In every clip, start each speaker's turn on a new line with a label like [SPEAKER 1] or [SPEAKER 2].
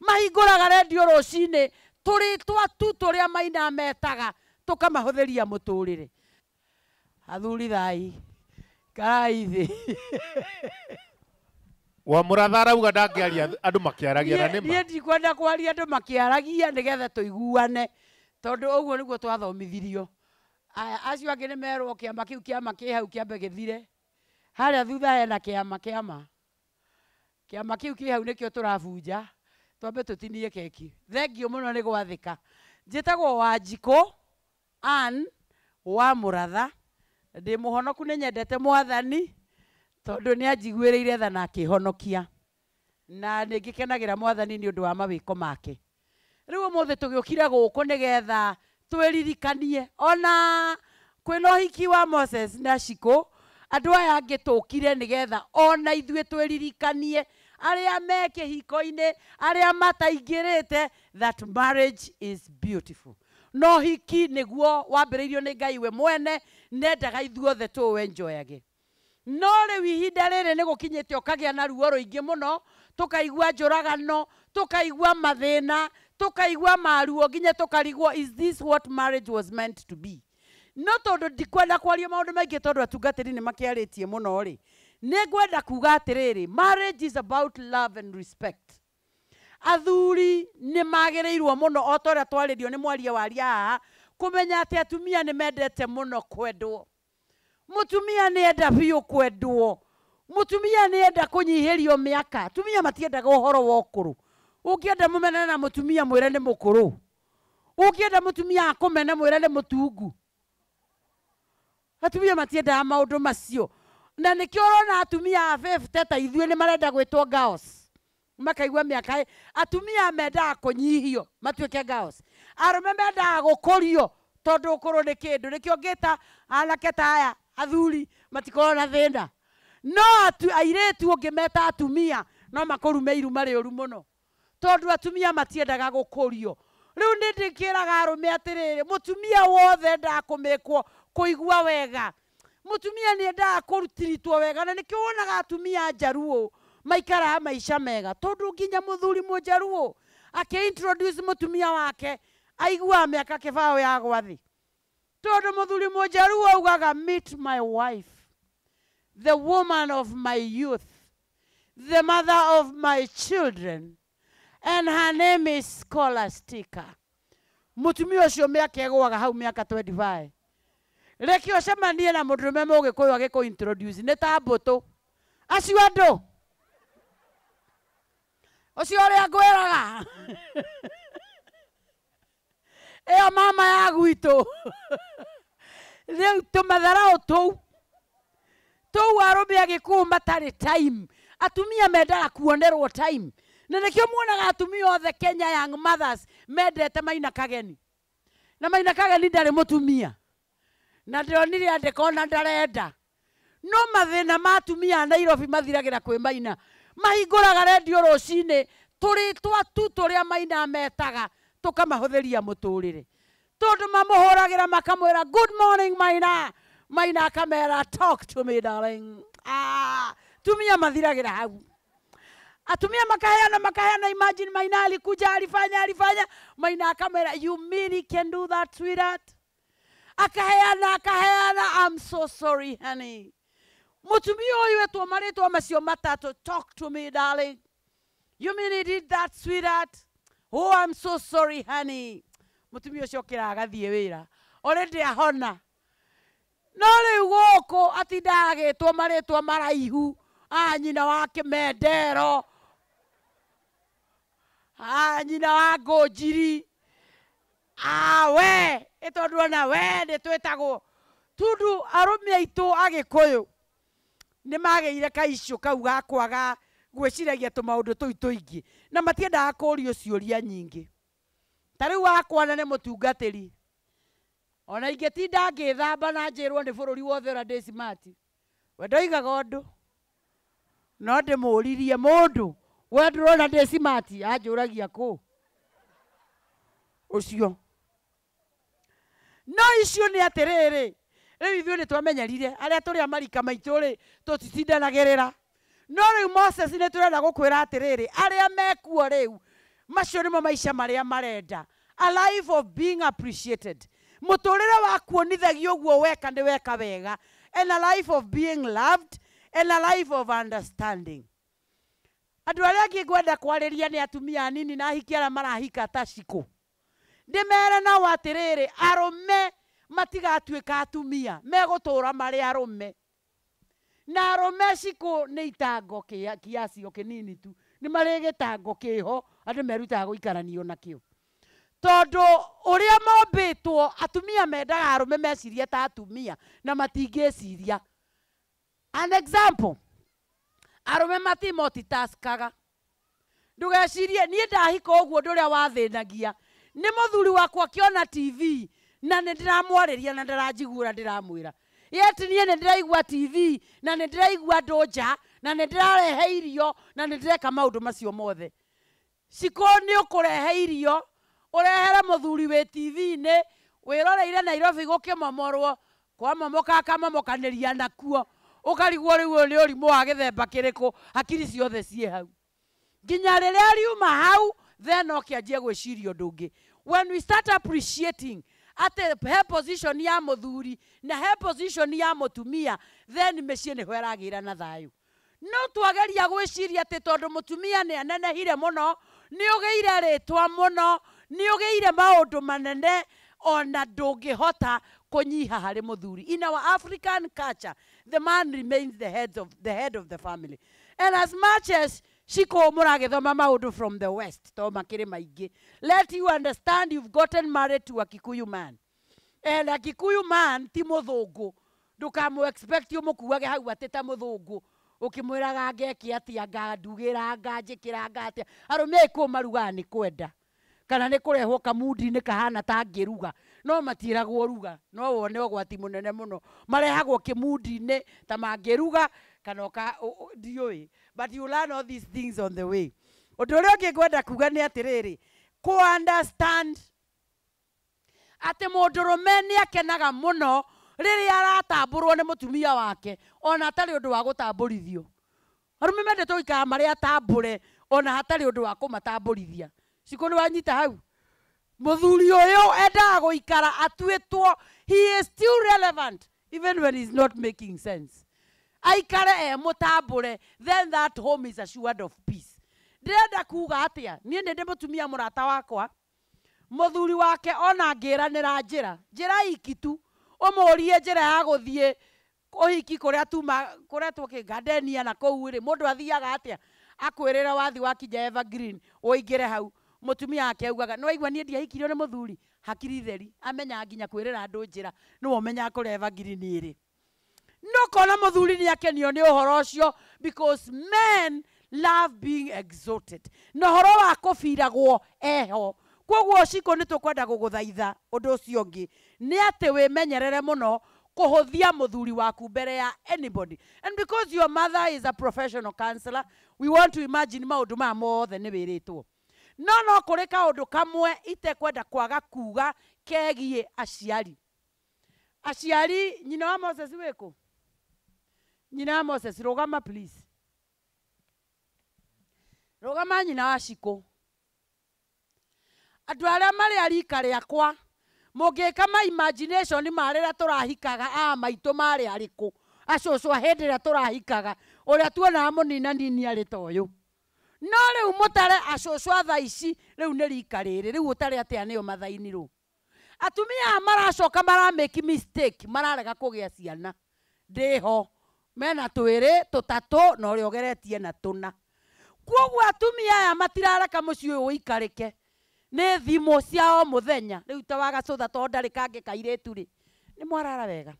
[SPEAKER 1] mahingåraga redio rå cinä tå rä twa tu tå rä a maina metaga tå kamahå thä ria må tå rä re athuri thai karai wa må ratha arauga ndangä aria andå makä aragia na nä ndikwenda kwaria andå makä aragia nä getha tå iguane tondå å guo nä guo twathomithirio acio angä nä merwo kä ama kä u kä ama kä hau kä ambe gä thire harä a thutha hena kä ama kä ama kä ama kä u kä hau nä kä o tå rabunja twambe tutinie keki thengio muno ni gwathika njitagwo wanjikå an wa må ratha ndä må honoku nä nyendete mwathani tondå nä anjiguä rä ire tha na akä honokia na nä ngä kenagä ra mwathani nä å ndå wa mawä ko make rä u må thä tå gä å kire gå kå nä getha twä ririkanie ona kwä na hiki wa moses na cikå andå aya angä tå kire nä getha ona ithuä twä ririkanie aria meke hiko-ini aria mataingirite that marriage is beautiful no hiki niguo wambiriirio ni ngai we mwene nendaga ithuothe tuwenjoyage no rĩu ihinda rĩrĩ nĩ gũkinyĩte ũkagĩa na ruo rũingĩ mũno tũkaigua njũragano tũkaigua mathĩna tũkaigua maruo nginya tũkarigwo is this what marriage was meant to be no tondũ ndikwenda kwaria maũndũ maingĩ tondũ atungatĩri nĩ makĩarĩtie mũno rĩ nĩngwenda kuga atĩrĩrĩ marriage is about love and respect athuri nĩ magĩrĩirwo mũno o ta ũrĩa twarĩrio nĩ mwaria waria haha kũmenya atĩ atumia nĩ mendete mũno kwendwo mũtumia nĩ enda biũ kwendwo mũtumia nĩ enda kũnyihĩrio mĩaka atumia matiendaga ũhoro wa ũkũrũ ũngĩenda mũmene na mũtumia mwĩre nĩ mũkũrũ ũngĩenda mũtumia akũmene mwĩre nĩ mũtungu atumia matiendaga maũndũ macio na nikio urona atumia a faith teta ithuĩ nĩ marenda gwĩtwo gaos makaigua mĩaka atumia mendaga kũnyihio ke gaos arũme mendaga gũkũrio tondũ ũkũrũ nĩ kĩndũ nĩkĩo ngĩta anake ta aya athuri matikorwo na thĩna no airĩtu meta atumia no makũrume iruma rĩũru mũno tondũ atumia matiendaga gũkũrio rĩu nĩ ndĩkĩraga arũme atĩrĩrĩ mũtumia wothe ndakũmĩkwo kũigua wega mutumia nä endaga kå rutiritwo wega na nä kä wonaga atumia njaruo maikara maica mega tondå nginya må thuri må introduce mutumia tumia wake aigua mä aka kä ya gwathi tondå må thuri må augaga meet my wife the woman of my youth the mother of my children and her name is scholastica mutumia å cio mä aka egwaga hau mä aka 25 reke ũcemanie na mũndũ rũme mũgĩkũyũ agĩkũ introduce nĩ ta mbũtũ acio andũ ũcio ũrĩa ngwĩraga ĩyo mama ya gwitũ rĩu tũmatharau tũu tũu arũme agĩkũũ matari time atumia mendaga kuonerwo time na nĩkĩo muonaga atumia othe Kenya young mothers mendete maina kageni na maina kageni ndarĩ mutumia na ndonire andĩko na ndarenda no mathina matumia nairobi mathiragira kwĩ maina mahingũraga rendio rũcinĩ tũrĩtwa tu tũrĩa maina metaga tũkamahũthĩria muturire tondu mamũhũragĩra makamwira good morning maina maina akamera talk to me darling ah, tumia mathiragira hau atumia makaheana makaheana imagine maina alikuja alifanya alifanya maina akamera you mean he can do that sweetheart akaheana akaheana i'm so sorry honey mutumia uyu etwo maritwa macio matatu talk to me darling you mean he did that sweetheart oh i'm so sorry honey mutumia ucio kira agathie wira already ahona no riu guku atindaga agitwo maritwa maraihu a ah, nyina wa kimendero a ah, nyina wa ngũnjiri ah we ä tondå ona we nä twä tudu tundu arå aitå agä kå yå nä magä ire kaicå kau gakwaga gwä ciragia tå maå ndå tå itå ingä na matiendaga kå rio ciåria nyingä ta rä u wakwana nä må tungatä ri ona ingä tinda ngä thamba na njä rwo nä bå rå ri wothe ona ndä cimati we ndoigaga å ndå no ndä må ririe må ndå we ndå rona ndä cimati anjå no icio nä atä rä u ithuä nä twamenyerire arä a tå rä a marika maitå rä tå titindanagerä ra no rä u moses nä tå renda gå kwä ra atä rä rä arä a mekuo rä u macio nä mo maica marä a marenda a life of being appreciated må tå rä re kuonithagia å guo weka nä weka wega and a life of being loved and a life of understanding andå arä a angä ngwenda kwarä ria nä atumia anini na ahiki arä a marahika ta cikå ndimere nao atiriri arume matigatuika atumia megutura mari arume na arume ciku ni itango kiacio nini tu ni mari gitango kiho andu merutaga guikaranio nakio tondu uria mombitwo atumia mendaga arume meciria ta atumia na matingiciria an example arume matimotitaskaga ndugecirie niĩ ndahika ũguo ndũrĩa wathĩnagia nä må thuri wakwa akiona tv na nä ndä ramwarä na ndä ranjiguä ndä ramwä ra yetinie nä ndä raigua tv na nä ndä raigua ndå nja na nä ndä rarehe irio na nä ndä reka maå ndå macio mothe ciko nä å kå rehe irio å rehere må thuri wä tv-inä wä roreire nairobi gå kä momorwo kwamomoka akamomokanä ria nakuo å karigwo rä u nä å rimå wa gä themba kä rä kå hakiri ciothe ciä hau nginya rä rä a riuma hau then okianjie gwĩciria ũndũ ũngĩ when we start appreciating atĩ he position ya mũthuri na he position ya mũtumia then mĩciĩ nĩho ĩragĩra na thayũ no twageria gwĩciria atĩ tondũ mũtumia nĩ anenehire mũno nĩ ũgĩire rĩtwa mũno nĩ ũgĩire maũndũ manene ona ndũngĩhota kũnyiha harĩ mũthuri in our african culture the man remains the head of the, head of the family and as much as shiko ciko muragithoma maundu from the west to makire maingi let you understand you've gotten married to a kikuyu man and a kikuyu man ti muthungu ndukamu expect umukuage hau ati ta muthungu ukimwiraga ngeki atia ngandugira nganjikira ngatia arume iku marugaga ni kwenda kana nä kå rehwo kamundinä kahana ta ngä no matiragwo ruga no wone ũgwati mũnene mũno marehagwo kĩmundinĩ ta mangä ruga kana ndiå but you learn all these things on the way undu uria ngingwenda kuga nä atiriri ku understand atä må ndå rå me nä akenaga må no rä rä aratambå rwo nä må tumia wake ona atarä å ndå wa gå tambå rithio arå mende tå ikara marä atambå re ona hatarä å ndå wa kå matambå rithia cikå wanyita hau må thuri å yå endaga gå ikara atuä he is still relevant even when he's not making sense aikare e mutambure then that home is assured of peace ndirenda kuga atia niä nä ndä må tumia må rata wakwa må wake ona ngä ranä ra njä ra njä ra iki tu å må rie njä ra ya gå thiä åhiki kå rä tuma kå retwo kä na kåu rä må ndå athiaga atä a akwä rä re wathi eva green wå hau må tumia wake augaga nä waigua niä ndiahikirio nä må thuri hakiri theri amenya nginya kwä rä ra andå njä ra nä womenyaga eva green ä no kona muthuri ni akenio ni uhoro ucio because men love being exalted na horo wa kubiragwo eho koguo ciko nä tå kwenda gå gå thaitha å ndå ũcio ũngĩ nä atä wä menyerere må no kå waku mbere ya anybody and because your mother is a professional counselor we want to imagine maå ndå maya mothe nä wä no no kå rä kaå ndå kamwe itekwenda kwaga kuga kegiä aciari aciari nyina wa moses wä nyina Moses rugama please rugama nyina wa cikũ andå arä marä a rika rä akwa må ngä ka ma marä rä a tå rahikaga a maitå marä arä kå acåcwa hä ndä ä rä a tå rahikaga å rä a tuonaga må nina arä ta å yå no rä u må tare acåcwa tha ici rä u nä rika rä rä rä u å tarä atä a nä o mathaini rå atumia aya maracoka maramä mararega kå gä a ciana ndä ho mena twiri tutatu na uria geretie na na koguo atumia aya matirareka mucii uyu wikarike ni thimu cia o muthenya riu ta wagacutha to ndari kangi kairitu ri ni mwarara wega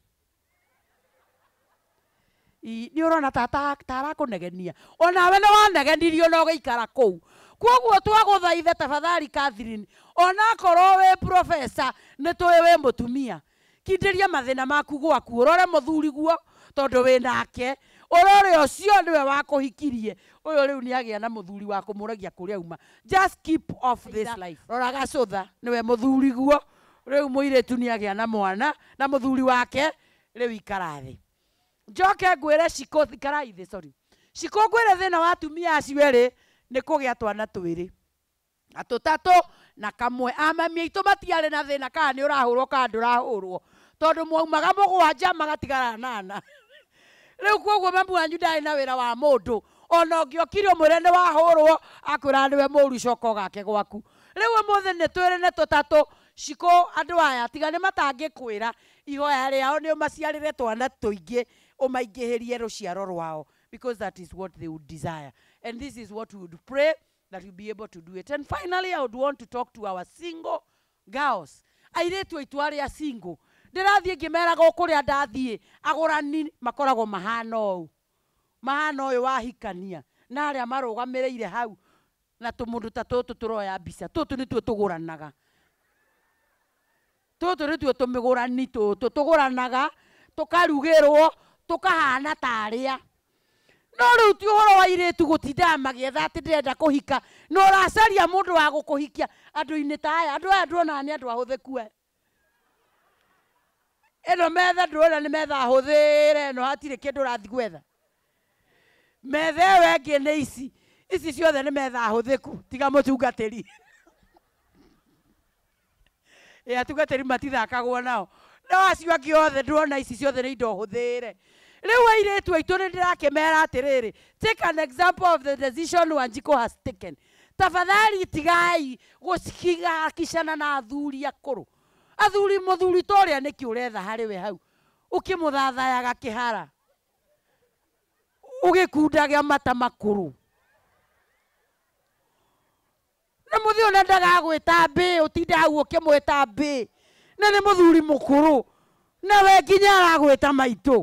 [SPEAKER 1] nä å rona tarakå negenia onawe nä wanegenirio na å gäikara kå u koguo twagå thaithe tabathari kathirini onakorwo wä profesa nä twä wä må tumia kindä ria mathä na maku gwaku å rore må thuriguo tondu wi nake urore ucio niwe wakuhikirie uyu riu niagia na muthuri wa kumuragia kuria uma just keep off this life roraga cutha niwe muthuri guo riu muiritu niagia na mwana na muthuri wake riu ikara thi njoke ngwire ciko ikara ithi sorry ciko ngwire thina wa atumia acio eri ni kugia twana twiri na tutatu na kamwe amami aitå matiarä na thä na kana nä å rahå rwo kana ndå rahå rwo tondå mwaumaga må gwanja magatigara nana rä u koguo mamu wanyu ndarä na wä ra wa må ndå ona å ngä okire å mwä re nä wahå rwo akwä ra nä we må ru coka å gake gwaku rä u må thä nä twä rä ne tå tatå cikå andå aya tiga nä matangä kwä ra ihoya rä ao nä å maciarä re twana tå ingä å maingä hä rie rå ciaro rwao because that is single ndirathiä ngä meraga å kå rä a ndathiä agårani makoragwo mahana å u mahana å yå wahikania na arä a marå ire hau na tå ta tå tå tå roya mbica tå tå nä tuo tå gå ranaga tå tå nä tuo gå ranaga tå karugä rwo tå kahana tarä a no rä u ti å horo wa irä tu gå tindaga magä etha atä ndä renda kå hika na må ndå wa gå kå hikia andå-inä ta aya andå aya ndåonaga nä andå ahå thä kue ĩno metha ndũrona nĩ metha hũthĩre ĩno hatirĩ kĩndũ ũrathi gwetha metha ĩyo ĩngĩ nĩ ici ici ciothe nĩ metha hũthĩku tiga mũtungatĩri ĩ atungatĩri matithakagwo nao no acio angĩ othe ndũrona ici ciothe nĩ indo hũthĩre rĩu airĩtu aitũ nĩ ndĩrakĩmera atĩrĩrĩ take an example of the decision wanjiko has taken tafadhali itigai gũcigakicana na athuri akũrũ athuri muthuri ta ũrĩa nĩkĩ ũretha harĩ we hau ũkĩmũthathayaga kĩhara ũgĩkundaga mata makũrũ na mũthĩ ũna ndagagwĩta mbĩ ũtinda hau ũkĩmwĩta mbĩ na nĩ mũthuri na we nginya aragwĩta maitũ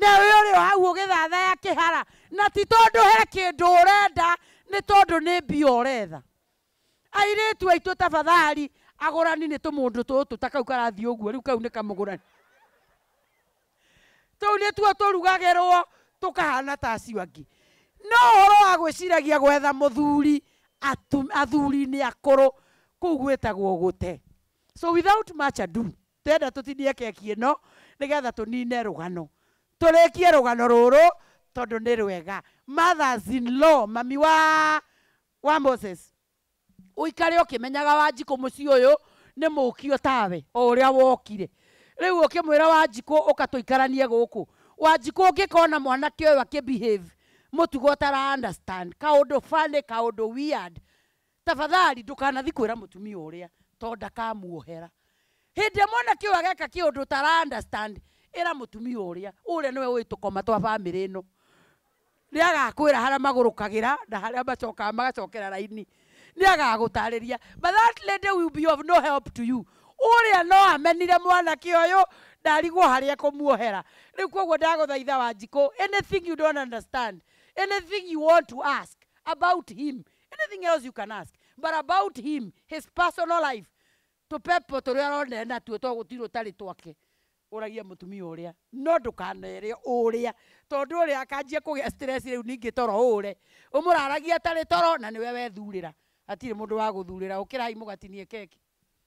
[SPEAKER 1] nawe ũrĩ o hau ũgĩthathaya kĩhara na ti tondũ he kĩndũ ũrenda nĩ tondũ nĩ mbia ũretha airĩtu aitå tabathari agårani nä tå må ndå tåtå ta kau karathiä å guo rä u kau nä kamå gå rani tå u nä tuo kahana ta acio angä no å horo wa gwä ciragia gwetha må thuri athuri-inä akå rå kå so without much ado tenda tå tindie keki ä no nä getha tå nine rå gano tå rä kie rå gano rå rå rwega mothers in law mami wa wa moses uikare ukimenyaga wanjiku mucii uyu ni mukio tawe o uria wokire riu ukimwira wanjiku ukatuikaranie guku wanjiku ungikona mwanake uyu akibehave mutugo tara understand kaundu funny kaundu weird tafadhali dukana thikwira mutumi uria to ndakamuohera hindi mwana kiu ageka kiundu tara understand ira mutumi uria uria niwe witukoma twa family ino ni agakwira haria magurukagira na haria macokaga magacokera raini nä agagå but that lady will be of no help to you å no amenire mwanake å yå ndarigwo harä a kå muohera rä u koguo ndagå thaitha wa njikå anything you don't understand anything you want to ask about him anything else you can ask but about him his personal life tũpepo tũrĩa aronere natuo twagå tirwo tarĩ twake uragia mutumia uria no ndukanere uria tondu uria akanjia kugia stress riu ningi toro ure umuraragia tari toro na niwe wethurira atire må ndå wa gå thurä ra å kä rai må keki